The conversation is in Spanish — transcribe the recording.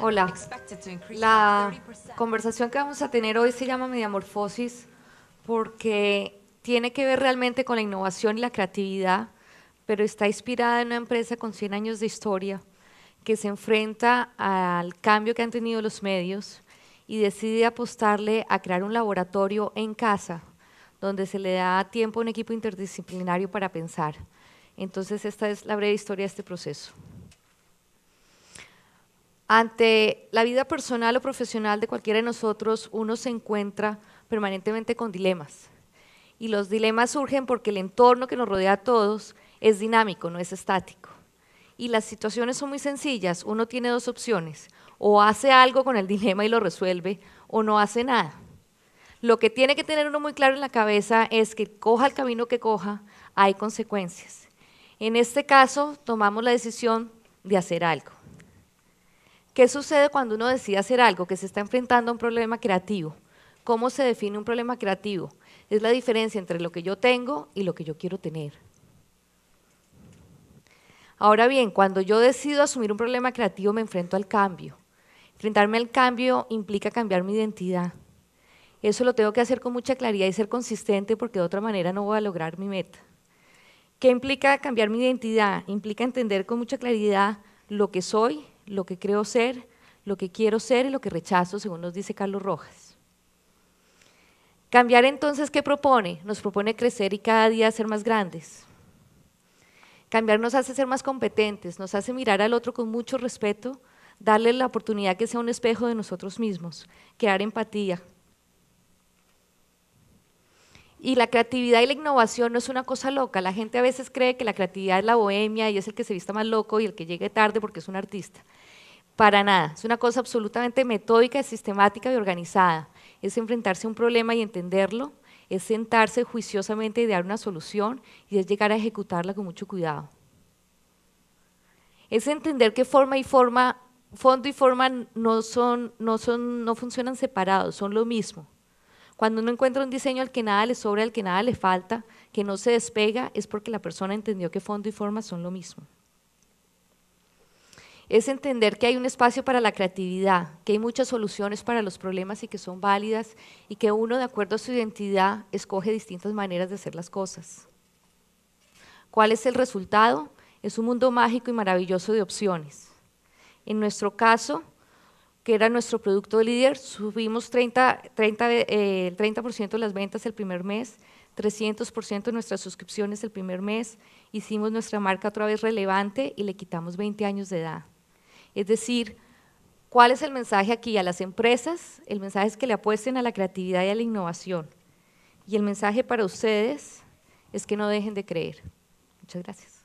Hola. La conversación que vamos a tener hoy se llama Mediamorfosis porque tiene que ver realmente con la innovación y la creatividad, pero está inspirada en una empresa con 100 años de historia que se enfrenta al cambio que han tenido los medios y decide apostarle a crear un laboratorio en casa donde se le da tiempo a un equipo interdisciplinario para pensar. Entonces, esta es la breve historia de este proceso. Ante la vida personal o profesional de cualquiera de nosotros, uno se encuentra permanentemente con dilemas. Y los dilemas surgen porque el entorno que nos rodea a todos es dinámico, no es estático. Y las situaciones son muy sencillas. Uno tiene dos opciones. O hace algo con el dilema y lo resuelve, o no hace nada. Lo que tiene que tener uno muy claro en la cabeza es que coja el camino que coja, hay consecuencias. En este caso, tomamos la decisión de hacer algo. ¿Qué sucede cuando uno decide hacer algo que se está enfrentando a un problema creativo? ¿Cómo se define un problema creativo? Es la diferencia entre lo que yo tengo y lo que yo quiero tener. Ahora bien, cuando yo decido asumir un problema creativo, me enfrento al cambio. Enfrentarme al cambio implica cambiar mi identidad. Eso lo tengo que hacer con mucha claridad y ser consistente porque de otra manera no voy a lograr mi meta. ¿Qué implica cambiar mi identidad? Implica entender con mucha claridad lo que soy, lo que creo ser, lo que quiero ser y lo que rechazo, según nos dice Carlos Rojas. Cambiar entonces, ¿qué propone? Nos propone crecer y cada día ser más grandes. Cambiar nos hace ser más competentes, nos hace mirar al otro con mucho respeto, darle la oportunidad que sea un espejo de nosotros mismos, crear empatía. Y la creatividad y la innovación no es una cosa loca. La gente a veces cree que la creatividad es la bohemia y es el que se vista más loco y el que llegue tarde porque es un artista. Para nada. Es una cosa absolutamente metódica, sistemática y organizada. Es enfrentarse a un problema y entenderlo, es sentarse juiciosamente a idear una solución y es llegar a ejecutarla con mucho cuidado. Es entender que forma y forma, fondo y forma no, son, no, son, no funcionan separados, son lo mismo. Cuando uno encuentra un diseño al que nada le sobra, al que nada le falta, que no se despega, es porque la persona entendió que fondo y forma son lo mismo es entender que hay un espacio para la creatividad, que hay muchas soluciones para los problemas y que son válidas y que uno de acuerdo a su identidad escoge distintas maneras de hacer las cosas. ¿Cuál es el resultado? Es un mundo mágico y maravilloso de opciones. En nuestro caso, que era nuestro producto líder, subimos 30, 30 eh, de las ventas el primer mes, 300% de nuestras suscripciones el primer mes, hicimos nuestra marca otra vez relevante y le quitamos 20 años de edad. Es decir, ¿cuál es el mensaje aquí a las empresas? El mensaje es que le apuesten a la creatividad y a la innovación. Y el mensaje para ustedes es que no dejen de creer. Muchas gracias.